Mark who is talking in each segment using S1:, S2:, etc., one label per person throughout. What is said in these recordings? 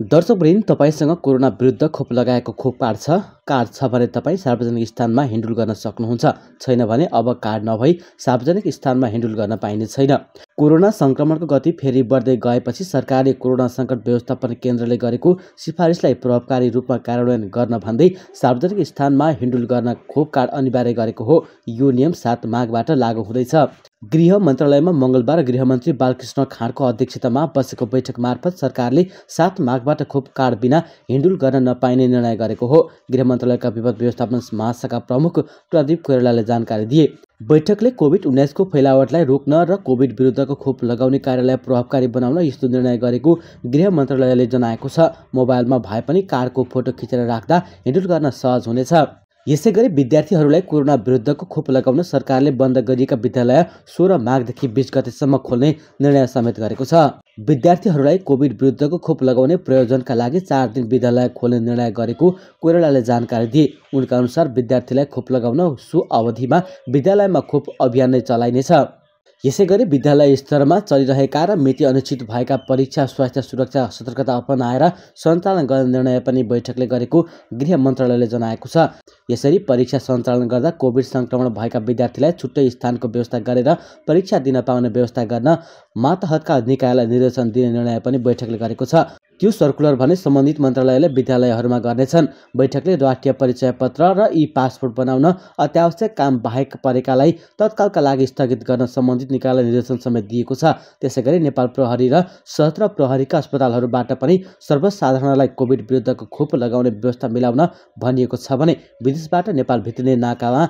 S1: दर्शकवृन्द तपाईँसँग कोरोना विरुद्ध खोप लगाएको खोप कार्ड छ कार्ड छ भने तपाईँ सार्वजनिक स्थानमा हिन्डुल गर्न सक्नुहुन्छ छैन भने अब कार्ड नभई सार्वजनिक स्थानमा हिन्डुल गर्न पाइने छैन कोरोना सङ्क्रमणको गति फेरि बढ्दै गएपछि सरकारले कोरोना सङ्कट व्यवस्थापन केन्द्रले गरेको सिफारिसलाई प्रभावकारी रूपमा कार्यान्वयन गर्न भन्दै सार्वजनिक स्थानमा हिन्डुल गर्न खोप कार्ड अनिवार्य गरेको हो यो नियम सात माघबाट लागू हुँदैछ गृह मन्त्रालयमा मङ्गलबार गृहमन्त्री बालकृष्ण खाँडको अध्यक्षतामा बसेको बैठक मार्फत सरकारले सात माघबाट खोप कार्ड बिना हिन्डुल गर्न नपाइने निर्णय गरेको हो गृह मन्त्रालयका विपद व्यवस्थापन महाशाखा प्रमुख प्रदीप कोइरालाले जानकारी दिए बैठकले कोभिड उन्नाइसको फैलावटलाई रोक्न र कोभिड विरुद्धको खोप लगाउने कार्यलाई प्रभावकारी बनाउन यस्तो निर्णय गरेको गृह मन्त्रालयले जनाएको छ मोबाइलमा भए पनि कार्डको फोटो खिचेर राख्दा हिन्डुल गर्न सहज हुनेछ यसै गरी विद्यार्थीहरूलाई कोरोना विरुद्धको खोप लगाउन सरकारले बन्द गरिएका विद्यालय सोह्र माघदेखि बिस गतेसम्म खोल्ने निर्णय समेत गरेको छ विद्यार्थीहरूलाई कोभिड विरुद्धको खोप लगाउने प्रयोजनका लागि चार दिन विद्यालय खोल्ने निर्णय गरेको कोइरालाले जानकारी दिए उनका अनुसार विद्यार्थीलाई खोप लगाउन सो अवधिमा विद्यालयमा खोप अभियान नै चलाइनेछ यसै गरी विद्यालय स्तरमा चलिरहेका र मिति अनुचित भएका परीक्षा स्वास्थ्य सुरक्षा सतर्कता अपनाएर सञ्चालन गर्ने निर्णय पनि बैठकले गरेको गृह मन्त्रालयले जनाएको छ यसरी परीक्षा सञ्चालन गर्दा कोभिड सङ्क्रमण भएका विद्यार्थीलाई छुट्टै स्थानको व्यवस्था गरेर परीक्षा दिन पाउने व्यवस्था गर्न माताहतका निकायलाई निर्देशन दिने निर्णय पनि बैठकले गरेको छ त्यो सर्कुलर भने सम्बन्धित मन्त्रालयले विद्यालयहरूमा गर्नेछन् बैठकले राष्ट्रिय परिचय पत्र र ई पासपोर्ट बनाउन अत्यावश्यक काम बाहेक परेकालाई तत्कालका लागि स्थगित गर्न सम्बन्धित निकायलाई निर्देशन समेत दिएको छ त्यसै गरी नेपाल प्रहरी र सशस्त्र प्रहरीका अस्पतालहरूबाट पनि सर्वसाधारणलाई कोभिड विरुद्धको खोप लगाउने व्यवस्था मिलाउन भनिएको छ भने विदेशबाट नेपाल भित्रिने नाकामा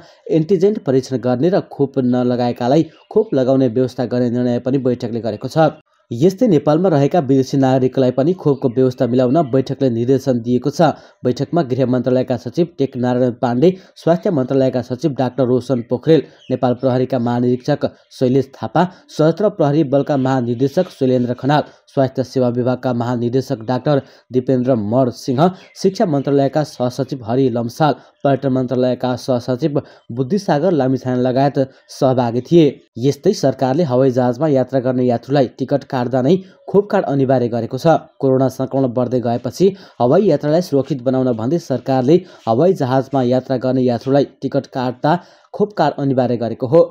S1: एन्टिजेन्ट परीक्षण गर्ने र खोप नलगाएकालाई खोप लगाउने व्यवस्था गर्ने निर्णय पनि बैठक बैठकले गरेको छ यस्तै नेपालमा रहेका विदेशी नागरिकलाई पनि खोपको व्यवस्था मिलाउन बैठकले निर्देशन दिएको छ बैठकमा गृह मन्त्रालयका सचिव टेक नारायण पाण्डे स्वास्थ्य मन्त्रालयका सचिव डाक्टर रोशन पोखरेल नेपाल प्रहरीका महानिरीक्षक शैलेश थापा सशस्त्र प्रहरी बलका महानिर्देशक शैलेन्द्र खनाल स्वास्थ्य सेवा विभागका महानिर्देशक डाक्टर दिपेन्द्र मर सिंह शिक्षा मन्त्रालयका सहसचिव हरि लम्साल पर्यटन मन्त्रालयका सहसचिव बुद्धिसागर लामिछाने लगायत सहभागी थिए यस्तै सरकारले हवाई जहाजमा यात्रा गर्ने यात्रुलाई टिकट काट्दा नै खोप कार्ड अनिवार्य गरेको छ कोरोना संक्रमण बढ्दै गएपछि हवाई यात्रालाई सुरक्षित बनाउन भन्दै सरकारले हवाई जहाजमा यात्रा गर्ने यात्रुलाई टिकट काट्दा खोप कार्ड अनिवार्य गरेको हो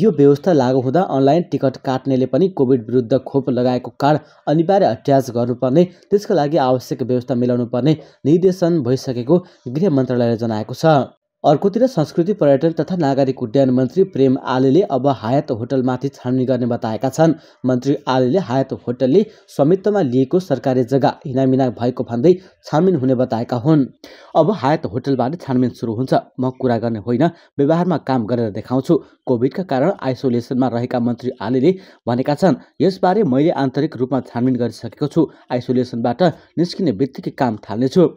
S1: यो व्यवस्था लागू हुँदा अनलाइन टिकट काट्नेले पनि कोभिड विरुद्ध खोप लगाएको कार्ड अनिवार्य अट्याच गर्नुपर्ने त्यसका लागि आवश्यक व्यवस्था मिलाउनुपर्ने निर्देशन भइसकेको गृह मन्त्रालयले जनाएको छ अर्कोतिर संस्कृति पर्यटन तथा नागरिक उड्डयन मन्त्री प्रेम आलेले अब हायत होटलमाथि छानबिन गर्ने बताएका छन् मन्त्री आलेले हायत होटलले स्वामित्वमा लिएको सरकारी जग्गा हिनामिना भएको भन्दै छानबिन हुने बताएका हुन् अब हायत होटलबाट छानबिन सुरु हुन्छ म कुरा गर्ने होइन व्यवहारमा काम गरेर देखाउँछु कोभिडका कारण आइसोलेसनमा रहेका मन्त्री आलेले भनेका छन् यसबारे मैले आन्तरिक रूपमा छानबिन गरिसकेको छु आइसोलेसनबाट निस्किने बित्तिकै काम थाल्नेछु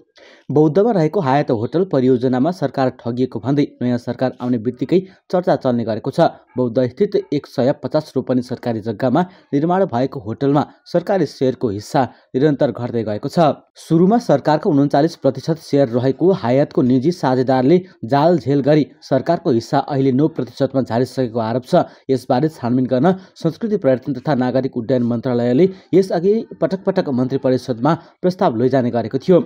S1: बौद्धमा रहेको हायत होटल परियोजनामा सरकार ठगिएको भन्दै नयाँ सरकार आउने बित्तिकै चर्चा चल्ने गरेको छ बौद्धस्थित एक सय पचास रोपनी सरकारी जग्गामा निर्माण भएको होटलमा सरकारी सेयरको हिस्सा निरन्तर घट्दै गएको छ सुरुमा सरकारको उन्चालिस प्रतिशत सेयर रहेको हायतको निजी साझेदारले जालझेल गरी सरकारको हिस्सा अहिले नौ प्रतिशतमा झारिसकेको आरोप छ यसबारे छानबिन गर्न संस्कृति पर्यटन तथा नागरिक उड्डयन मन्त्रालयले यसअघि पटक पटक मन्त्री परिषदमा प्रस्ताव लैजाने गरेको थियो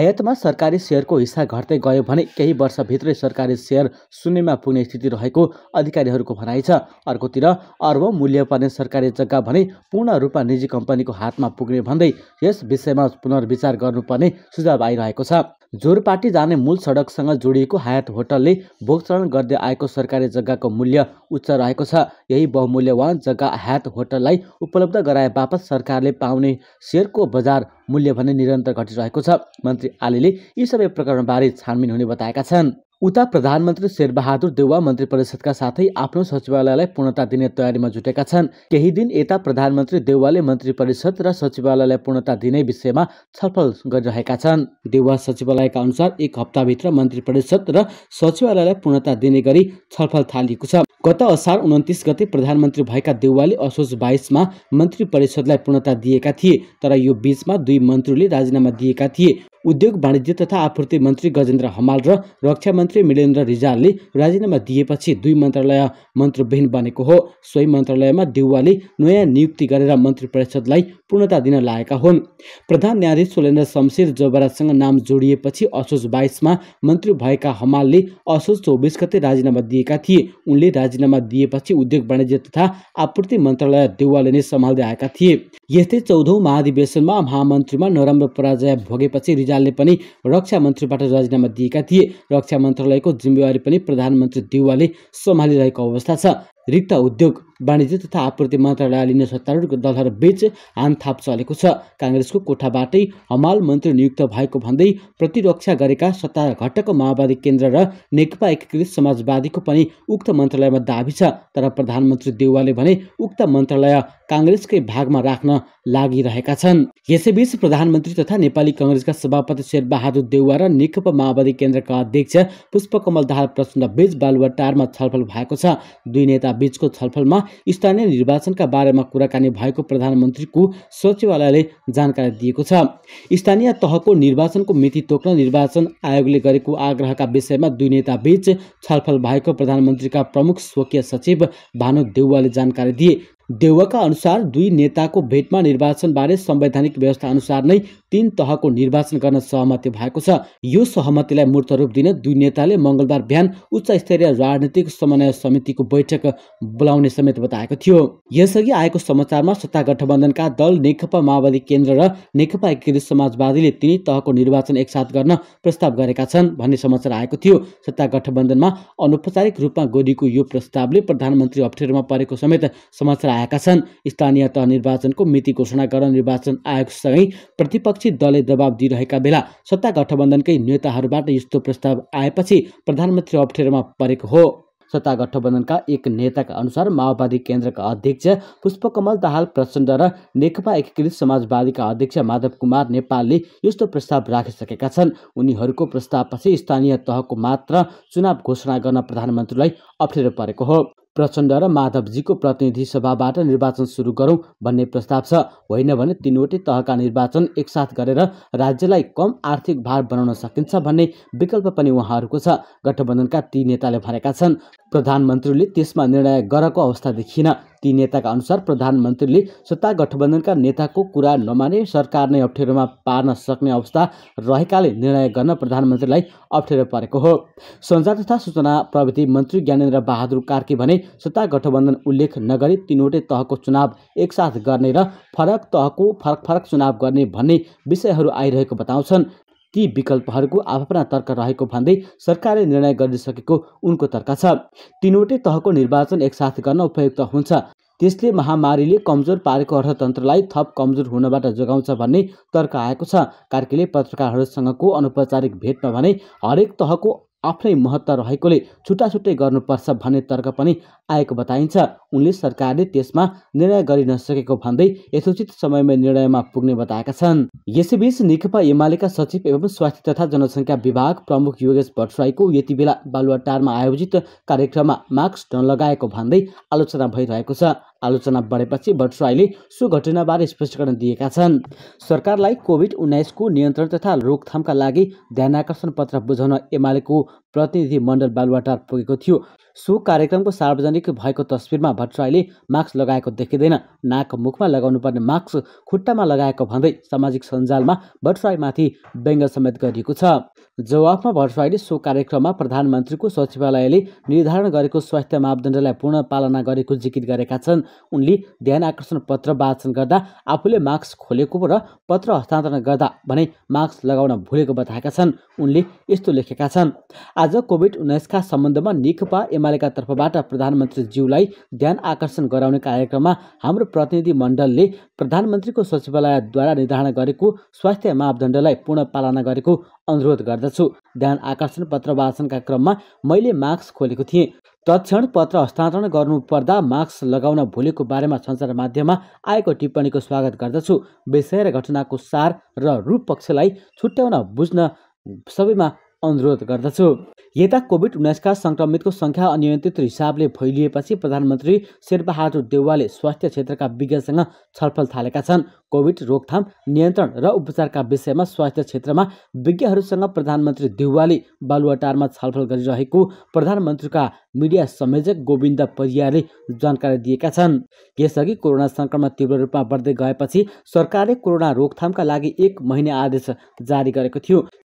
S1: आयातमा सरकारी सेयरको हिस्सा घट्दै गयो भने केही वर्षभित्रै सरकारी सेयर शून्यमा पुग्ने स्थिति रहेको अधिकारीहरूको भनाइ छ अर्कोतिर अर्ब मूल्य पर्ने सरकारी जग्गा भने पूर्ण रूपमा निजी कम्पनीको हातमा पुग्ने भन्दै यस विषयमा पुनर्विचार गर्नुपर्ने सुझाव आइरहेको छ जोरपाटी जाने मूल सडकसँग जोडिएको हायत होटलले भोगचरण गर्दै आएको सरकारी जग्गाको मूल्य उच्च रहेको छ यही बहुमूल्यवान जग्गा हायत होटललाई उपलब्ध गराए बापत सरकारले पाउने सेयरको बजार मूल्य भने निरन्तर घटिरहेको छ मन्त्री आलीले यी सबै प्रकरणबारे छानबिन हुने बताएका छन् उता प्रधानमन्त्री शेरबहादुर देउवा मन्त्री परिषदका साथै आफ्नो सचिवालयलाई पूर्णता दिने तयारीमा जुटेका छन् केही दिन यता प्रधानमन्त्री देउवाले मन्त्री परिषद र सचिवालयलाई पूर्णता दिने विषयमा छलफल गरिरहेका छन् देउवा सचिवालयका अनुसार एक हप्ताभित्र मन्त्री परिषद र सचिवालयलाई पूर्णता दिने गरी छलफल थालिएको छ गत असार उन्तिस गते प्रधानमन्त्री भएका देउवाले असोज बाइसमा मन्त्री परिषदलाई पूर्णता दिएका थिए तर यो बीचमा दुई मन्त्रीले राजीनामा दिएका थिए उद्योग वाणिज्य तथा आपूर्ति मन्त्री गजेन्द्र हमाल र रक्षा मन्त्री मिलेन्द्र रिजालले राजीनामा दिएपछि दुई मन्त्रालय मन्त्रीविहीन बनेको हो सोही मन्त्रालयमा देउवाले नयाँ नियुक्ति गरेर मन्त्री परिषदलाई पूर्णता दिन लागेका हुन् प्रधान न्यायाधीश सोलेन्द्र शमशेर जोबरासँग नाम जोडिएपछि असोज बाइसमा मन्त्री भएका हमालले असोज चौबिस गते राजीनामा दिएका थिए उनले राजीनामा दिएपछि उद्योग वाणिज्य तथा आपूर्ति मन्त्रालय देउवाले नै सम्हाल्दै आएका थिए यस्तै चौधौँ महाधिवेशनमा महामन्त्रीमा नराम्रो पराजय भोगेपछि रिजालले पनि रक्षा मन्त्रीबाट राजीनामा दिएका थिए रक्षा मन्त्रालयको जिम्मेवारी पनि प्रधानमन्त्री देउवाले सम्हालिरहेको अवस्था छ रिक्त उद्योग वाणिज्य तथा आपूर्ति मन्त्रालयले लिने सत्तारूढ आन थाप चलेको छ काङ्ग्रेसको कोठाबाटै हमाल मन्त्री नियुक्त भएको भन्दै प्रतिरक्षा गरेका सत्ता घटक माओवादी केन्द्र र नेकपा एकीकृत समाजवादीको पनि उक्त मन्त्रालयमा दावी छ तर प्रधानमन्त्री देउवाले भने उक्त मन्त्रालय काङ्ग्रेसकै भागमा राख्न लागिरहेका छन् यसैबीच प्रधानमन्त्री तथा नेपाली कङ्ग्रेसका सभापति शेरबहादुर देउवा र नेकपा माओवादी केन्द्रका अध्यक्ष पुष्पकमल दाहाल प्रचण्ड बीच बालुवाटारमा छलफल भएको छ दुई नेता बीचको छलफलमा स्थानीय निर्वाचनका बारेमा कुराकानी भएको प्रधानमन्त्रीको सचिवालयले जानकारी दिएको छ स्थानीय तहको निर्वाचनको मिति तोक्न निर्वाचन आयोगले गरेको आग्रहका विषयमा दुई नेता बीच छलफल भएको प्रधानमन्त्रीका प्रमुख स्वकीय सचिव भानु देउवाले जानकारी दिए देवका अनुसार दुई नेताको भेटमा निर्वाचनबारे संवैधानिक व्यवस्था अनुसार नै तीन तहको निर्वाचन गर्न सहमति भएको छ यो सहमतिलाई मूर्त रूप दिन दुई नेताले मङ्गलबार बिहान उच्च स्तरीय राजनीतिक समन्वय समितिको बैठक बोलाउने समेत बताएको थियो यसअघि आएको समाचारमा सत्ता गठबन्धनका दल नेकपा माओवादी केन्द्र र नेकपा एकीकृत समाजवादीले तिनै तहको निर्वाचन एकसाथ गर्न प्रस्ताव गरेका छन् भन्ने समाचार आएको थियो सत्ता गठबन्धनमा अनौपचारिक रूपमा गरिएको यो प्रस्तावले प्रधानमन्त्री अप्ठ्यारोमा परेको समेत समाचार आएका छन् स्थानीय तह निर्वाचनको मिति घोषणा गर्न निर्वाचन आयोगसँगै प्रतिपक्षी दलले दबाब दिइरहेका बेला सत्ता गठबन्धनकै नेताहरूबाट यस्तो प्रस्ताव आएपछि प्रधानमन्त्री अप्ठ्यारोमा परेको हो सत्ता गठबन्धनका एक नेताका अनुसार माओवादी केन्द्रका अध्यक्ष पुष्पकमल दाहाल प्रचण्ड र नेकपा एकीकृत समाजवादीका अध्यक्ष माधव कुमार नेपालले यस्तो प्रस्ताव राखिसकेका छन् उनीहरूको प्रस्तावपछि स्थानीय तहको मात्र चुनाव घोषणा गर्न प्रधानमन्त्रीलाई अप्ठ्यारो परेको हो प्रचण्ड र माधवजीको प्रतिनिधि सभाबाट निर्वाचन सुरु गरौँ भन्ने प्रस्ताव छ होइन भने तिनवटै तहका निर्वाचन एकसाथ गरेर राज्यलाई कम आर्थिक भार बनाउन सकिन्छ भन्ने विकल्प पनि उहाँहरूको छ गठबन्धनका ती नेताले भनेका छन् प्रधानमन्त्रीले त्यसमा निर्णय गरेको अवस्था देखिन ती नेताका अनुसार प्रधानमन्त्रीले सत्ता गठबन्धनका नेताको कुरा नमाने सरकार नै अप्ठ्यारोमा पार्न सक्ने अवस्था रहेकाले निर्णय गर्न प्रधानमन्त्रीलाई अप्ठ्यारो परेको हो सञ्चार तथा सूचना प्रविधि मन्त्री ज्ञानेन्द्र बहादुर कार्की भने सत्ता गठबन्धन उल्लेख नगरी तिनवटै तहको चुनाव एकसाथ गर्ने र फरक तहको फरक फरक चुनाव गर्ने भन्ने विषयहरू आइरहेको बताउँछन् ती विकल्पहरूको आफ्ना तर्क रहेको भन्दै सरकारले निर्णय गरिसकेको उनको तर्क छ तिनवटै तहको निर्वाचन एकसाथ गर्न उपयुक्त हुन्छ त्यसले महामारीले कमजोर पारेको अर्थतन्त्रलाई थप कमजोर हुनबाट जोगाउँछ भन्ने तर्क आएको छ कार्कीले पत्रकारहरूसँगको अनौपचारिक भेटमा भने हरेक तहको आफ्नै महत्त्व रहेकोले छुट्टा छुट्टै गर्नुपर्छ भन्ने तर्क पनि आएको बताइन्छ उनले सरकारले त्यसमा निर्णय गरि नसकेको भन्दै यथोचित समयमै निर्णयमा पुग्ने बताएका छन् यसैबीच नेकपा एमालेका सचिव एवं स्वास्थ्य तथा जनसङ्ख्या विभाग प्रमुख योगेश भट्टराईको यति बेला बालुवाटारमा आयोजित कार्यक्रममा मास्क नलगाएको भन्दै आलोचना भइरहेको छ आलोचना बढेपछि भट्टराईले सो घटनाबारे स्पष्टीकरण दिएका छन् सरकारलाई कोभिड उन्नाइसको नियन्त्रण तथा रोकथामका लागि ध्यानाकर्षण पत्र बुझाउन एमालेको प्रतिनिधि मण्डल बालुवाटार पुगेको थियो सो कार्यक्रमको सार्वजनिक भएको तस्विरमा भट्टराईले मास्क लगाएको देखिँदैन नाक मुखमा लगाउनुपर्ने मास्क खुट्टामा लगाएको भन्दै सामाजिक सञ्जालमा भट्टराईमाथि व्यङ्ग समेत गरिएको छ जवाफमा भट्टराईले सो कार्यक्रममा प्रधानमन्त्रीको सचिवालयले निर्धारण गरेको स्वास्थ्य मापदण्डलाई पूर्ण पालना गरेको जिकिर गरेका छन् उनले ध्यान आकर्षण पत्र वाचन गर्दा आफूले मास्क खोलेको र पत्र हस्तान्तरण गर्दा भने मास्क लगाउन भुलेको बताएका छन् उनले यस्तो लेखेका छन् आज कोभिड उन्नाइसका सम्बन्धमा नेकपा एमालेका तर्फबाट प्रधानमन्त्रीज्यूलाई ध्यान आकर्षण गराउने कार्यक्रममा हाम्रो प्रतिनिधि मण्डलले प्रधानमन्त्रीको सचिवालयद्वारा निर्धारण गरेको स्वास्थ्य मापदण्डलाई पूर्ण पालना गरेको अनुरोध गर्दछु ध्यान आकर्षण पत्र वाचनका क्रममा मैले मास्क खोलेको थिएँ तत्क्षण पत्र हस्तान्तरण गर्नुपर्दा मास्क लगाउन भुलेको बारेमा सञ्चार माध्यममा आएको टिप्पणीको स्वागत गर्दछु विषय र घटनाको सार र रूप पक्षलाई छुट्याउन बुझ्न सबैमा अनुरोध गर्दछु यता कोभिड उन्नाइसका संक्रमितको संख्या अनियन्त्रित हिसाबले फैलिएपछि प्रधानमन्त्री शेरबहादुर देउवाले स्वास्थ्य क्षेत्रका विज्ञसँग छलफल थालेका छन् कोभिड रोकथाम नियन्त्रण र उपचारका विषयमा स्वास्थ्य क्षेत्रमा विज्ञहरूसँग प्रधानमन्त्री देउवाले बालुवाटारमा छलफल गरिरहेको प्रधानमन्त्रीका मिडिया संयोजक गोविन्द परियारले जानकारी दिएका छन् यसअघि कोरोना सङ्क्रमण तीव्र रूपमा बढ्दै गएपछि सरकारले कोरोना रोकथामका लागि एक महिना आदेश जारी गरेको थियो